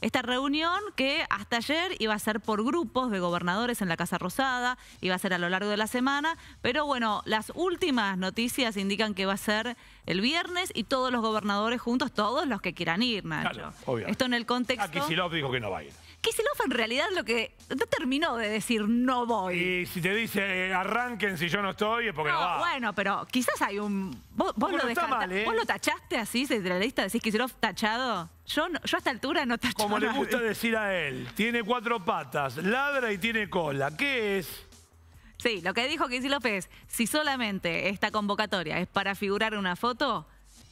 Esta reunión que hasta ayer iba a ser por grupos de gobernadores en la Casa Rosada, iba a ser a lo largo de la semana, pero bueno, las últimas noticias indican que va a ser el viernes y todos los gobernadores juntos, todos los que quieran ir, Nacho. Claro, Esto en el ah, contexto... que no va a ir. Kisilov en realidad lo que no terminó de decir no voy. Y si te dice eh, arranquen si yo no estoy es porque no, no va. bueno, pero quizás hay un... Vos, ¿eh? lo tachaste así de la lista? ¿Decís Kisilov tachado? Yo, yo a esta altura no tacho Como le gusta decir a él, tiene cuatro patas, ladra y tiene cola. ¿Qué es? Sí, lo que dijo Kisilov es, si solamente esta convocatoria es para figurar una foto,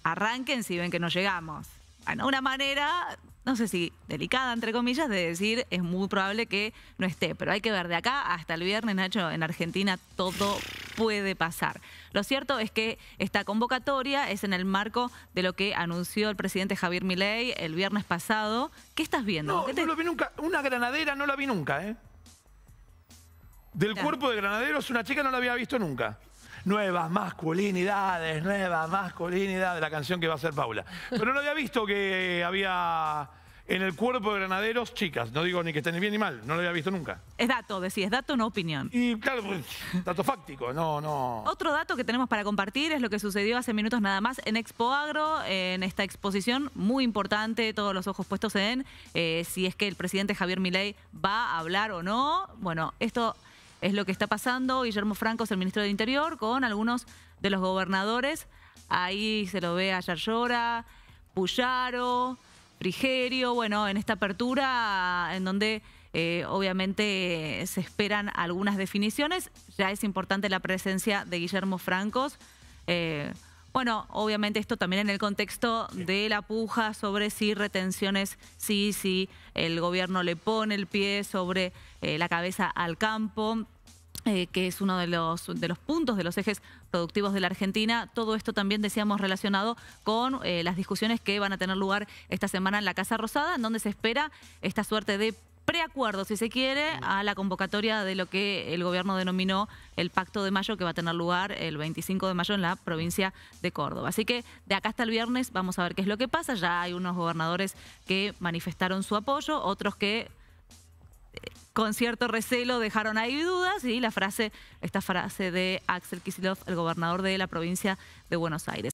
arranquen si ven que no llegamos. Bueno, una manera no sé si delicada, entre comillas, de decir es muy probable que no esté, pero hay que ver de acá hasta el viernes, Nacho, en Argentina todo puede pasar. Lo cierto es que esta convocatoria es en el marco de lo que anunció el presidente Javier Milei el viernes pasado. ¿Qué estás viendo? No, no lo vi nunca. Una granadera no la vi nunca, ¿eh? Del cuerpo de granaderos, una chica no la había visto nunca nuevas masculinidades, nuevas masculinidades, la canción que va a hacer Paula. Pero no había visto que había en el cuerpo de granaderos chicas. No digo ni que estén bien ni mal, no lo había visto nunca. Es dato, decís, es dato, no opinión. Y claro, pues, dato fáctico, no, no. Otro dato que tenemos para compartir es lo que sucedió hace minutos nada más en Expo Agro, en esta exposición muy importante, todos los ojos puestos en eh, si es que el presidente Javier Milei va a hablar o no. Bueno, esto es lo que está pasando. Guillermo Franco es el ministro de Interior con algunos de los gobernadores. Ahí se lo ve a Yarlora, Puyaro, Frigerio, bueno, en esta apertura en donde eh, obviamente se esperan algunas definiciones, ya es importante la presencia de Guillermo Francos. Eh, bueno, obviamente esto también en el contexto de la puja sobre si retenciones, sí, si sí, el gobierno le pone el pie sobre eh, la cabeza al campo. Eh, que es uno de los, de los puntos, de los ejes productivos de la Argentina. Todo esto también decíamos relacionado con eh, las discusiones que van a tener lugar esta semana en la Casa Rosada, en donde se espera esta suerte de preacuerdo, si se quiere, a la convocatoria de lo que el gobierno denominó el Pacto de Mayo, que va a tener lugar el 25 de mayo en la provincia de Córdoba. Así que de acá hasta el viernes vamos a ver qué es lo que pasa. Ya hay unos gobernadores que manifestaron su apoyo, otros que eh, con cierto recelo dejaron ahí dudas y la frase, esta frase de Axel Kicillof, el gobernador de la provincia de Buenos Aires.